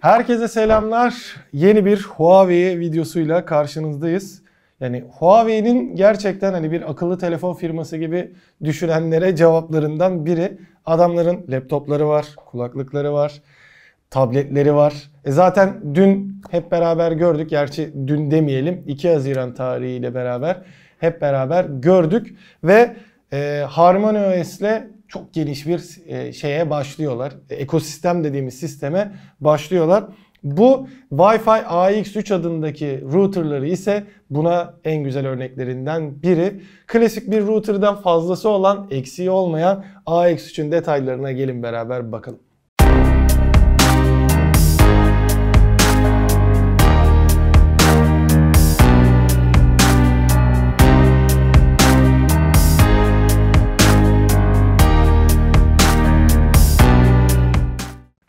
Herkese selamlar. Yeni bir Huawei videosuyla karşınızdayız. Yani Huawei'nin gerçekten hani bir akıllı telefon firması gibi düşünenlere cevaplarından biri. Adamların laptopları var, kulaklıkları var, tabletleri var. E zaten dün hep beraber gördük. Gerçi dün demeyelim 2 Haziran tarihiyle beraber hep beraber gördük ve e, Harmony OS ile çok geniş bir e, şeye başlıyorlar. E, ekosistem dediğimiz sisteme başlıyorlar. Bu Wi-Fi AX3 adındaki routerları ise buna en güzel örneklerinden biri. Klasik bir router'dan fazlası olan, eksiği olmayan AX3'ün detaylarına gelin beraber bakalım.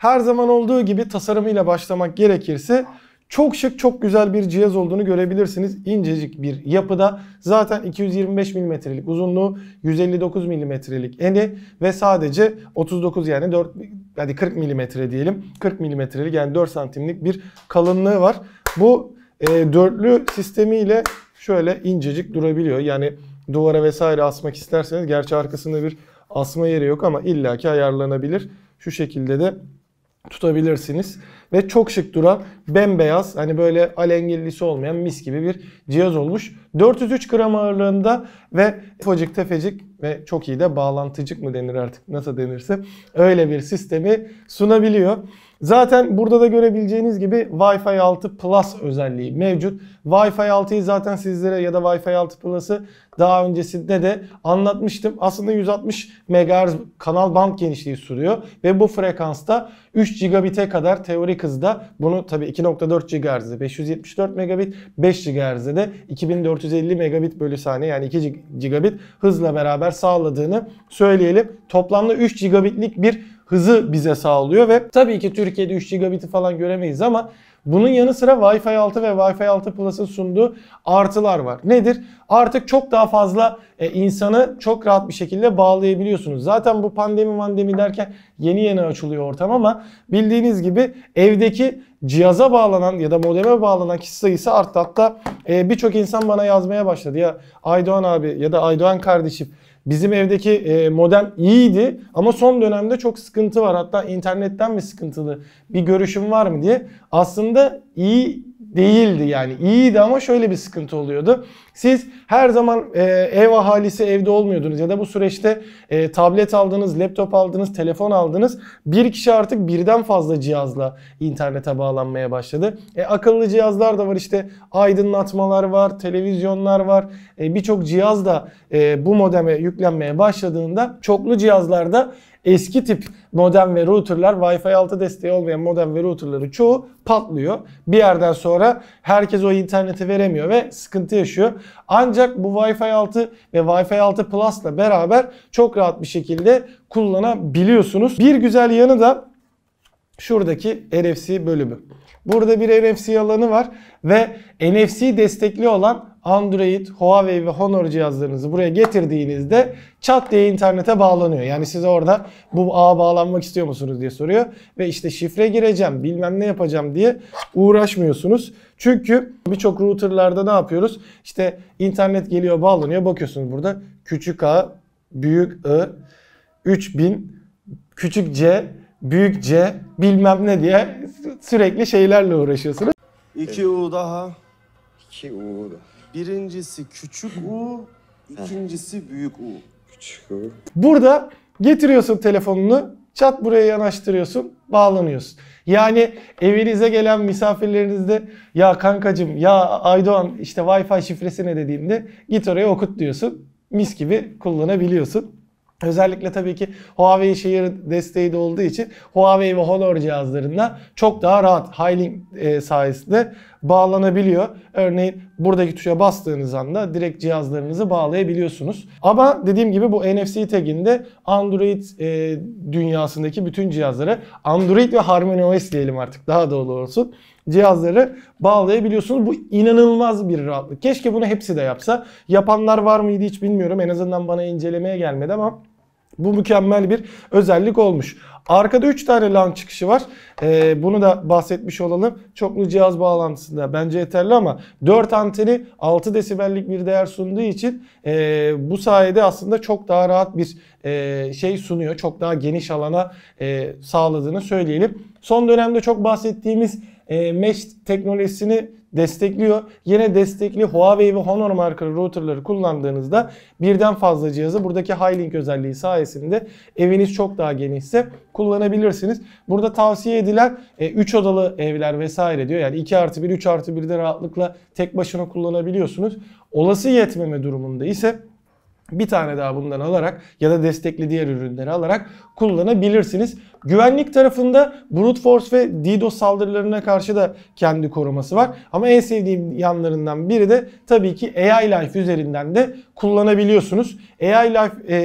Her zaman olduğu gibi tasarımıyla başlamak gerekirse çok şık, çok güzel bir cihaz olduğunu görebilirsiniz. İncecik bir yapıda. Zaten 225 milimetrelik uzunluğu, 159 milimetrelik eni ve sadece 39 yani 4 yani 40 milimetre diyelim. 40 mm'lik yani 4 santimlik bir kalınlığı var. Bu e, dörtlü sistemiyle şöyle incecik durabiliyor. Yani duvara vesaire asmak isterseniz gerçi arkasında bir asma yeri yok ama illaki ayarlanabilir. Şu şekilde de tutabilirsiniz. Ve çok şık duran bembeyaz hani böyle alengillisi olmayan mis gibi bir cihaz olmuş. 403 gram ağırlığında ve ufacık tefecik ve çok iyi de bağlantıcık mı denir artık nasıl denirse öyle bir sistemi sunabiliyor. Zaten burada da görebileceğiniz gibi Wi-Fi 6 Plus özelliği mevcut. Wi-Fi 6'yı zaten sizlere ya da Wi-Fi 6 Plus'ı daha öncesinde de anlatmıştım. Aslında 160 MHz kanal band genişliği sürüyor ve bu frekansta 3 gigabit'e kadar teorik hızda bunu tabii 2.4 GHz'de 574 megabit, 5 GHz'de de 2450 megabit bölü saniye yani 2 gigabit hızla beraber sağladığını söyleyelim. Toplamda 3 gigabitlik bir hızı bize sağlıyor ve tabii ki Türkiye'de 3 gigabiti falan göremeyiz ama bunun yanı sıra Wi-Fi 6 ve Wi-Fi 6 Plus'ın sunduğu artılar var. Nedir? Artık çok daha fazla e, insanı çok rahat bir şekilde bağlayabiliyorsunuz. Zaten bu pandemi mandemi derken yeni yeni açılıyor ortam ama bildiğiniz gibi evdeki cihaza bağlanan ya da modeme bağlanan kişi sayısı arttı. Hatta e, birçok insan bana yazmaya başladı. Ya Aydoğan abi ya da Aydoğan kardeşim Bizim evdeki e, modem iyiydi ama son dönemde çok sıkıntı var. Hatta internetten mi sıkıntılı bir görüşüm var mı diye. Aslında iyi değildi yani iyiydi ama şöyle bir sıkıntı oluyordu. Siz her zaman e, ev ahalisi evde olmuyordunuz ya da bu süreçte e, tablet aldınız, laptop aldınız, telefon aldınız. Bir kişi artık birden fazla cihazla internete bağlanmaya başladı. E, akıllı cihazlar da var işte aydınlatmalar var, televizyonlar var. E, Birçok cihaz da e, bu modeme yüklenmeye başladığında çoklu cihazlarda eski tip modem ve routerlar Wi-Fi 6 desteği olmayan modem ve routerları çoğu patlıyor. Bir yerden sonra herkes o interneti veremiyor ve sıkıntı yaşıyor. Ancak bu Wi-Fi 6 ve Wi-Fi 6 Plus'la beraber çok rahat bir şekilde kullanabiliyorsunuz. Bir güzel yanı da şuradaki NFC bölümü. Burada bir NFC alanı var ve NFC destekli olan Android, Huawei ve Honor cihazlarınızı buraya getirdiğinizde çat diye internete bağlanıyor. Yani size orada bu ağa bağlanmak istiyor musunuz diye soruyor. Ve işte şifre gireceğim bilmem ne yapacağım diye uğraşmıyorsunuz. Çünkü birçok routerlarda ne yapıyoruz? İşte internet geliyor bağlanıyor bakıyorsunuz burada küçük a, büyük I, 3000, küçük c, büyük c bilmem ne diye sürekli şeylerle uğraşıyorsunuz. 2 U daha. 2 U daha. Birincisi küçük U, ikincisi büyük U. Küçük U. Burada getiriyorsun telefonunu, çat buraya yanaştırıyorsun, bağlanıyorsun. Yani evinize gelen misafirlerinizde ya kankacım ya Aydoğan işte Wi-Fi şifresi ne dediğimde git oraya okut diyorsun. Mis gibi kullanabiliyorsun. Özellikle tabii ki Huawei şehir desteği de olduğu için Huawei ve Honor cihazlarında çok daha rahat Highlink e, sayesinde bağlanabiliyor. Örneğin buradaki tuşa bastığınız anda direkt cihazlarınızı bağlayabiliyorsunuz. Ama dediğim gibi bu NFC taginde Android e, dünyasındaki bütün cihazları Android ve HarmonyOS diyelim artık daha doğru olsun cihazları bağlayabiliyorsunuz. Bu inanılmaz bir rahatlık. Keşke bunu hepsi de yapsa. Yapanlar var mıydı hiç bilmiyorum. En azından bana incelemeye gelmedi ama bu mükemmel bir özellik olmuş. Arkada 3 tane LAN çıkışı var. Ee, bunu da bahsetmiş olalım. Çoklu cihaz bağlantısında bence yeterli ama 4 anteni 6 desibellik bir değer sunduğu için e, bu sayede aslında çok daha rahat bir e, şey sunuyor. Çok daha geniş alana e, sağladığını söyleyelim. Son dönemde çok bahsettiğimiz e, mesh teknolojisini destekliyor. Yine destekli Huawei ve Honor markalı routerları kullandığınızda birden fazla cihazı buradaki Link özelliği sayesinde eviniz çok daha genişse kullanabilirsiniz. Burada tavsiye edilen 3 e, odalı evler vesaire diyor. Yani 2 artı 1, 3 artı 1'de rahatlıkla tek başına kullanabiliyorsunuz. Olası yetmeme durumunda ise bir tane daha bundan alarak ya da destekli diğer ürünleri alarak kullanabilirsiniz. Güvenlik tarafında brute force ve DDoS saldırılarına karşı da kendi koruması var. Ama en sevdiğim yanlarından biri de tabii ki AI Life üzerinden de kullanabiliyorsunuz. AI Life e,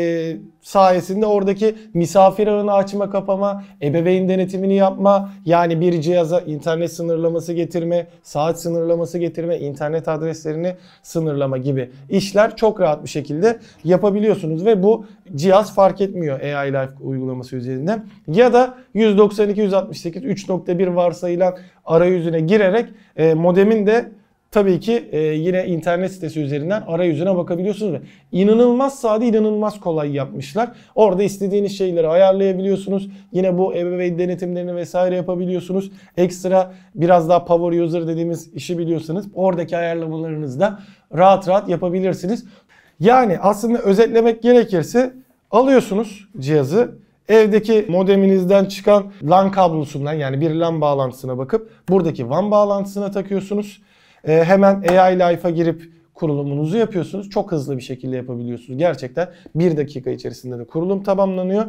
sayesinde oradaki misafir ağını açma kapama, ebeveyn denetimini yapma, yani bir cihaza internet sınırlaması getirme, saat sınırlaması getirme, internet adreslerini sınırlama gibi işler çok rahat bir şekilde yapabiliyorsunuz ve bu cihaz fark etmiyor AI Life uygulaması üzerinde. Ya da 192.168.3.1 varsayılan arayüzüne girerek e, modemin de tabii ki e, yine internet sitesi üzerinden arayüzüne bakabiliyorsunuz. Ve inanılmaz sade, inanılmaz kolay yapmışlar. Orada istediğiniz şeyleri ayarlayabiliyorsunuz. Yine bu ebeveyn denetimlerini vesaire yapabiliyorsunuz. Ekstra biraz daha power user dediğimiz işi biliyorsanız oradaki ayarlamalarınızı da rahat rahat yapabilirsiniz. Yani aslında özetlemek gerekirse alıyorsunuz cihazı. Evdeki modeminizden çıkan LAN kablosundan yani bir LAN bağlantısına bakıp buradaki WAN bağlantısına takıyorsunuz. E, hemen AI Life'a girip kurulumunuzu yapıyorsunuz. Çok hızlı bir şekilde yapabiliyorsunuz. Gerçekten bir dakika içerisinde de kurulum tamamlanıyor.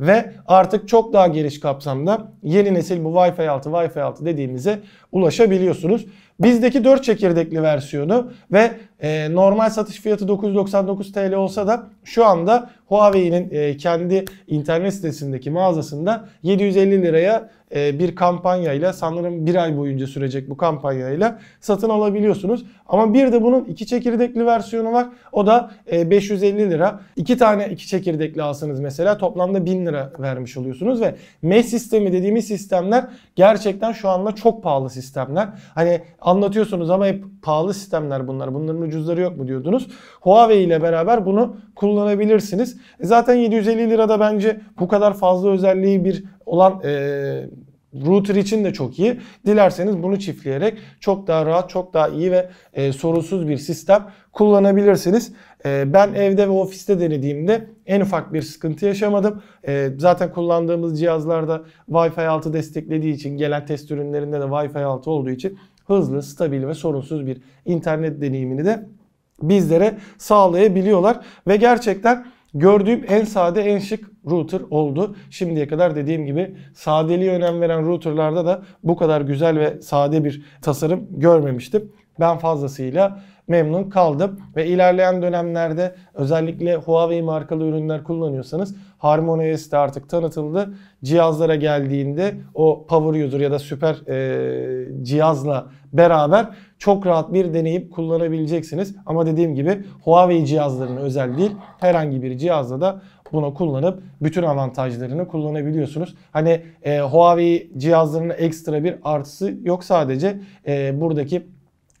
Ve artık çok daha geniş kapsamda yeni nesil bu Wi-Fi 6, Wi-Fi 6 dediğimize ulaşabiliyorsunuz. Bizdeki 4 çekirdekli versiyonu ve ee, normal satış fiyatı 999 TL olsa da şu anda Huawei'nin e, kendi internet sitesindeki mağazasında 750 liraya e, bir kampanyayla sanırım bir ay boyunca sürecek bu kampanyayla satın alabiliyorsunuz. Ama bir de bunun iki çekirdekli versiyonu var. O da 550 e, lira. İki tane iki çekirdekli alsanız mesela toplamda 1000 lira vermiş oluyorsunuz ve mesh sistemi dediğimiz sistemler gerçekten şu anda çok pahalı sistemler. Hani anlatıyorsunuz ama hep pahalı sistemler bunlar. Bunların cüzdarı yok mu diyordunuz. Huawei ile beraber bunu kullanabilirsiniz. E zaten 750 lirada bence bu kadar fazla özelliği bir olan e, router için de çok iyi. Dilerseniz bunu çiftleyerek çok daha rahat, çok daha iyi ve e, sorunsuz bir sistem kullanabilirsiniz. E, ben evde ve ofiste denediğimde en ufak bir sıkıntı yaşamadım. E, zaten kullandığımız cihazlarda Wi-Fi 6 desteklediği için gelen test ürünlerinde de Wi-Fi 6 olduğu için hızlı, stabil ve sorunsuz bir internet deneyimini de bizlere sağlayabiliyorlar. Ve gerçekten gördüğüm en sade, en şık router oldu. Şimdiye kadar dediğim gibi sadeliğe önem veren routerlarda da bu kadar güzel ve sade bir tasarım görmemiştim. Ben fazlasıyla memnun kaldım ve ilerleyen dönemlerde özellikle Huawei markalı ürünler kullanıyorsanız Harmony S de artık tanıtıldı. Cihazlara geldiğinde o Power User ya da süper e, cihazla beraber çok rahat bir deneyip kullanabileceksiniz. Ama dediğim gibi Huawei cihazlarının özel değil herhangi bir cihazla da bunu kullanıp bütün avantajlarını kullanabiliyorsunuz. Hani e, Huawei cihazlarının ekstra bir artısı yok sadece e, buradaki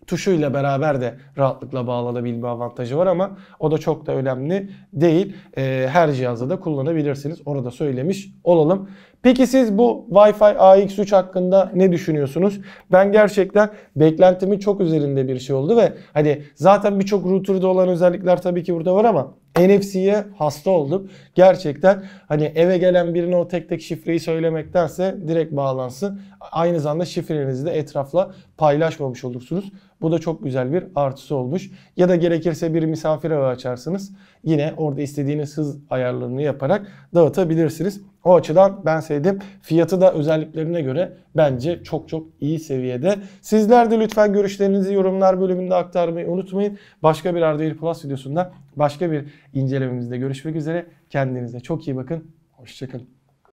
tuşuyla beraber de rahatlıkla bağlanabilme avantajı var ama o da çok da önemli değil. E, her cihazda da kullanabilirsiniz. Orada söylemiş olalım. Peki siz bu Wi-Fi AX3 hakkında ne düşünüyorsunuz? Ben gerçekten beklentimin çok üzerinde bir şey oldu ve hani zaten birçok router'da olan özellikler tabii ki burada var ama NFC'ye hasta oldum. Gerçekten hani eve gelen birine o tek tek şifreyi söylemektense direkt bağlansın. Aynı zamanda şifrenizi de etrafla paylaşmamış olursunuz. Bu da çok güzel bir artısı olmuş. Ya da gerekirse bir misafir evi açarsınız. Yine orada istediğiniz hız ayarlarını yaparak dağıtabilirsiniz. O açıdan ben sevdim. Fiyatı da özelliklerine göre bence çok çok iyi seviyede. Sizler de lütfen görüşlerinizi yorumlar bölümünde aktarmayı unutmayın. Başka bir Arduino Plus videosunda başka bir incelememizde görüşmek üzere. Kendinize çok iyi bakın. Hoşçakalın.